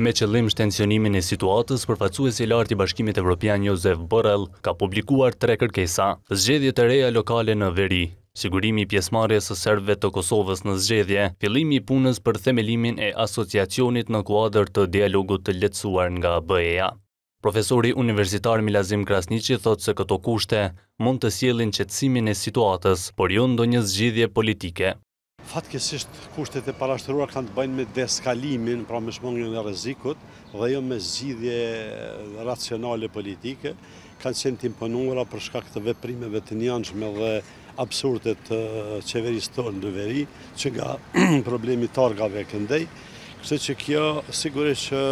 Me qëllim shtensionimin e situatës, përfacu e lartë i bashkimit evropian Josef Borrell ka publikuar tre kërkesa, zgjedhjet e reja lokale në veri, sigurimi pjesmarje së serve të Kosovës në zgjedhje, fillimi punës për themelimin e asociacionit në kuadër të dialogut të letësuar nga BEA. Profesori Universitar Milazim Krasnici thot se këto kushte mund të sielin qëtsimin e situatës, por ju jo ndo një zgjidhje politike. Fatkesisht kushtet e parashtëruar kanë të bëjnë me deskalimin, pra me shmongjën e rezikut dhe jo me zgjidhje racionale politike, kanë qenë të për shkak të veprimeve të njanshme dhe absurdet të eh, qeverisë tonë në veri, që nga problemi targave këndej, kështë që kjo sigurisht që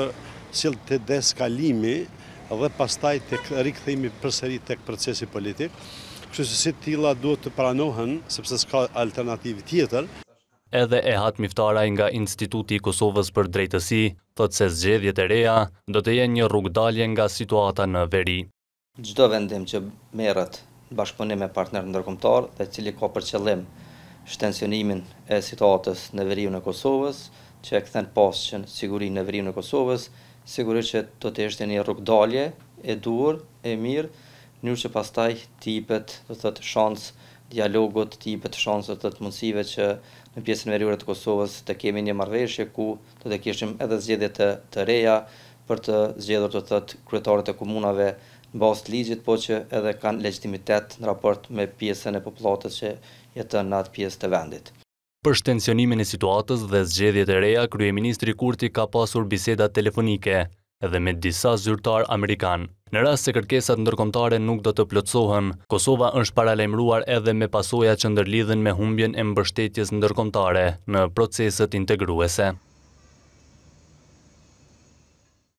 silë të deskalimi dhe pastaj të rikëthejmi përseri të procesi politikë, Kështë si tila duhet të pranohen, sepse s'ka alternativë tjetër, edhe e hat miftaraj nga Instituti i Kosovës për drejtësi, thot se zgjedhjet e reja do të jenë një rrugë dalje nga situata në veri. Gjdo vendim që merët bashkëpunim me partner në nërkomtar dhe cili ka për qëllim shtensionimin e situatës në veriun në Kosovës, që e këthen pasë që në sigurin në në Kosovës, sigurit që do të eshte një rrugë dalje e dur e mirë, mënyrë që pastaj tipet, do të thot shansë dialogut të tipe të shansët të të mundësive që në pjesën veriore të Kosovës të kemi një marveshje ku të të kishim edhe zgjedhje të, të reja për të zgjedur të thotë kryetarët e komunave në basë të ligjit, po që edhe kanë legitimitet në raport me pjesën e poplatës që jetën në atë pjesë të vendit. Për shtensionimin e situatës dhe zgjedhjet e reja, Kryeministri Kurti ka pasur biseda telefonike edhe me disa zyrtar Amerikanë. Në rast se kërkesat ndërkomtare nuk do të plëtsohen, Kosova është paralemruar edhe me pasoja që ndërlidhen me humbjen e mbështetjes ndërkomtare në proceset integruese.